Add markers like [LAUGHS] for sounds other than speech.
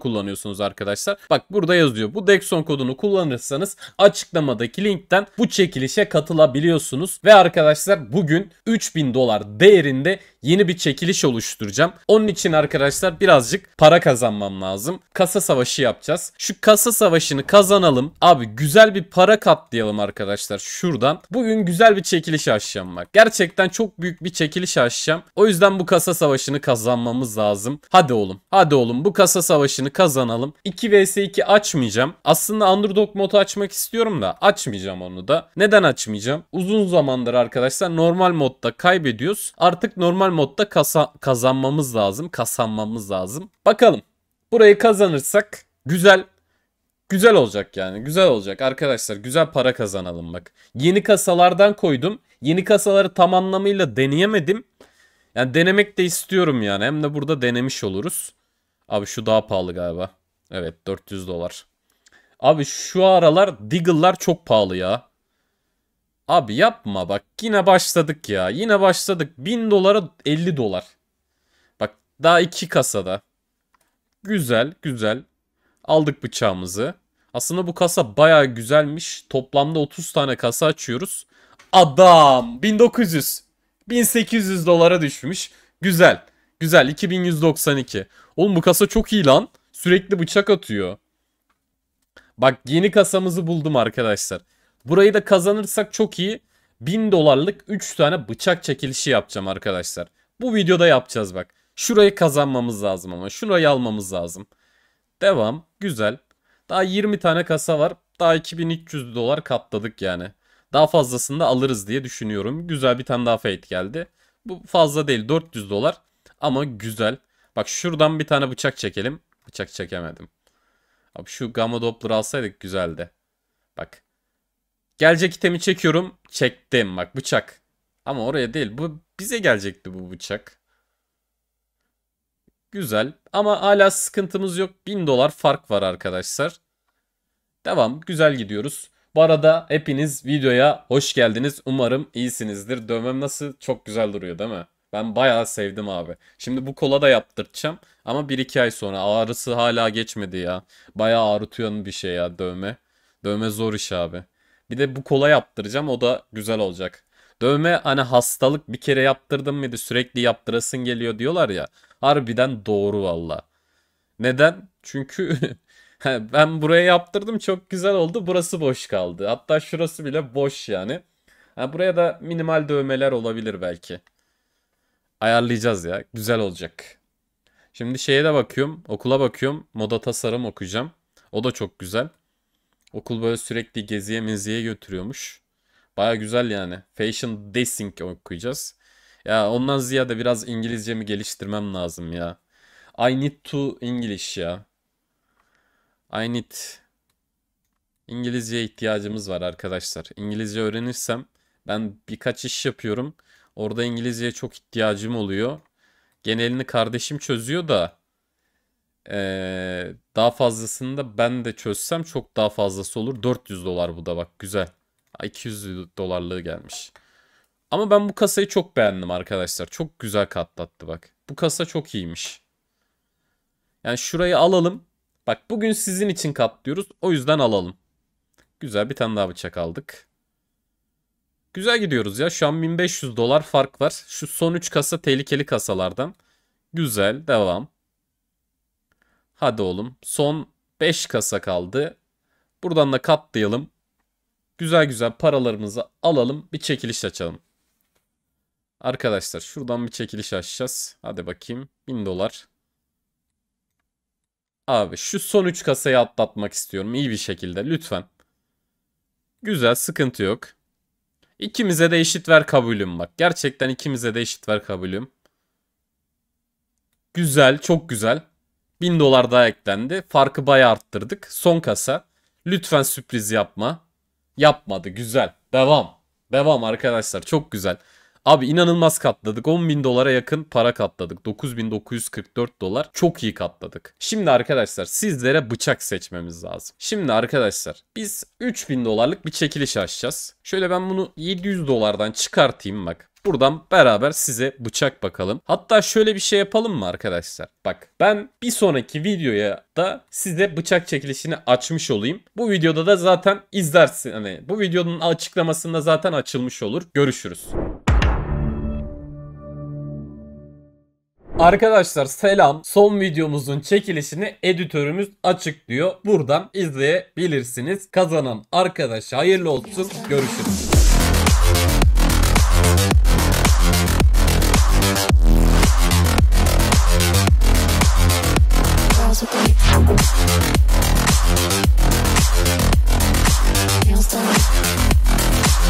kullanıyorsunuz arkadaşlar. Bak burada yazıyor. Bu Dexon kodunu kullanırsanız açıklamadaki linkten bu çekilişe katılabiliyorsunuz. Ve arkadaşlar bugün 3000 dolar değerinde yeni bir çekiliş oluşturacağım. Onun için arkadaşlar birazcık para kazanmam lazım. Kasa savaşı yapacağız. Şu kasa savaşını kazanalım. Abi güzel bir para katlayalım arkadaşlar şuradan. Bugün güzel bir çekiliş açacağım bak. Gerçekten çok büyük bir çekiliş açacağım. O yüzden bu kasa savaşını kazanmamız lazım. Hadi oğlum. Hadi oğlum bu kasa savaşını kazanalım. 2 vs 2 açmayacağım. Aslında Underdog modu açmak istiyorum da açmayacağım onu da. Neden açmayacağım? Uzun zamandır arkadaşlar normal modda kaybediyoruz. Artık normal normal modda kasa kazanmamız lazım. Kazanmamız lazım. Bakalım. Burayı kazanırsak güzel güzel olacak yani. Güzel olacak arkadaşlar. Güzel para kazanalım bak. Yeni kasalardan koydum. Yeni kasaları tam anlamıyla deneyemedim. Yani denemek de istiyorum yani. Hem de burada denemiş oluruz. Abi şu daha pahalı galiba. Evet 400 dolar. Abi şu aralar Deagle'lar çok pahalı ya. Abi yapma bak yine başladık ya. Yine başladık. 1000 dolara 50 dolar. Bak daha iki kasada. Güzel güzel. Aldık bıçağımızı. Aslında bu kasa baya güzelmiş. Toplamda 30 tane kasa açıyoruz. Adam 1900. 1800 dolara düşmüş. Güzel. Güzel 2192. Oğlum bu kasa çok iyi lan. Sürekli bıçak atıyor. Bak yeni kasamızı buldum arkadaşlar. Burayı da kazanırsak çok iyi. 1000 dolarlık 3 tane bıçak çekilişi yapacağım arkadaşlar. Bu videoda yapacağız bak. Şurayı kazanmamız lazım ama. Şurayı almamız lazım. Devam. Güzel. Daha 20 tane kasa var. Daha 2300 dolar katladık yani. Daha fazlasını da alırız diye düşünüyorum. Güzel bir tane daha fate geldi. Bu fazla değil 400 dolar. Ama güzel. Bak şuradan bir tane bıçak çekelim. Bıçak çekemedim. Abi şu gamma doppler alsaydık güzeldi. Bak Gelecek itemi çekiyorum. Çektim bak bıçak. Ama oraya değil. Bu bize gelecekti bu bıçak. Güzel. Ama hala sıkıntımız yok. 1000 dolar fark var arkadaşlar. Devam. Güzel gidiyoruz. Bu arada hepiniz videoya hoş geldiniz. Umarım iyisinizdir. Dövmem nasıl? Çok güzel duruyor değil mi? Ben bayağı sevdim abi. Şimdi bu kola da yaptırtacağım. Ama 1-2 ay sonra. Ağrısı hala geçmedi ya. Bayağı ağrıtıyor bir şey ya dövme. Dövme zor iş abi. Bir de bu kola yaptıracağım o da güzel olacak. Dövme hani hastalık bir kere yaptırdım mıydı sürekli yaptırasın geliyor diyorlar ya. Harbiden doğru valla. Neden? Çünkü [LAUGHS] ben buraya yaptırdım çok güzel oldu burası boş kaldı. Hatta şurası bile boş yani. yani buraya da minimal dövmeler olabilir belki. Ayarlayacağız ya güzel olacak. Şimdi şeye de bakıyorum okula bakıyorum moda tasarım okuyacağım. O da çok güzel. Okul böyle sürekli geziye meziye götürüyormuş. Baya güzel yani. Fashion Dessing okuyacağız. Ya ondan ziyade biraz İngilizcemi geliştirmem lazım ya. I need to English ya. I need İngilizceye ihtiyacımız var arkadaşlar. İngilizce öğrenirsem ben birkaç iş yapıyorum. Orada İngilizceye çok ihtiyacım oluyor. Genelini kardeşim çözüyor da ee, daha fazlasını da ben de çözsem çok daha fazlası olur. 400 dolar bu da bak güzel. 200 dolarlığı gelmiş. Ama ben bu kasayı çok beğendim arkadaşlar. Çok güzel katlattı bak. Bu kasa çok iyiymiş. Yani şurayı alalım. Bak bugün sizin için katlıyoruz. O yüzden alalım. Güzel bir tane daha bıçak aldık. Güzel gidiyoruz ya. Şu an 1500 dolar fark var. Şu son 3 kasa tehlikeli kasalardan. Güzel. Devam. Hadi oğlum. Son 5 kasa kaldı. Buradan da katlayalım. Güzel güzel paralarımızı alalım. Bir çekiliş açalım. Arkadaşlar şuradan bir çekiliş açacağız. Hadi bakayım. 1000 dolar. Abi şu son 3 kasayı atlatmak istiyorum iyi bir şekilde lütfen. Güzel sıkıntı yok. İkimize de eşit ver kabulüm bak. Gerçekten ikimize de eşit ver kabulüm. Güzel çok güzel. 1000 dolar daha eklendi. Farkı bayağı arttırdık. Son kasa. Lütfen sürpriz yapma. Yapmadı. Güzel. Devam. Devam arkadaşlar. Çok güzel. Abi inanılmaz katladık. 10 bin dolara yakın para katladık. 9944 dolar. Çok iyi katladık. Şimdi arkadaşlar sizlere bıçak seçmemiz lazım. Şimdi arkadaşlar biz 3000 dolarlık bir çekiliş açacağız. Şöyle ben bunu 700 dolardan çıkartayım bak. Buradan beraber size bıçak bakalım. Hatta şöyle bir şey yapalım mı arkadaşlar? Bak ben bir sonraki videoya da size bıçak çekilişini açmış olayım. Bu videoda da zaten izlersin. Hani bu videonun açıklamasında zaten açılmış olur. Görüşürüz. Arkadaşlar selam. Son videomuzun çekilişini editörümüz açıklıyor. Buradan izleyebilirsiniz. Kazanan arkadaş hayırlı olsun. Görüşürüz.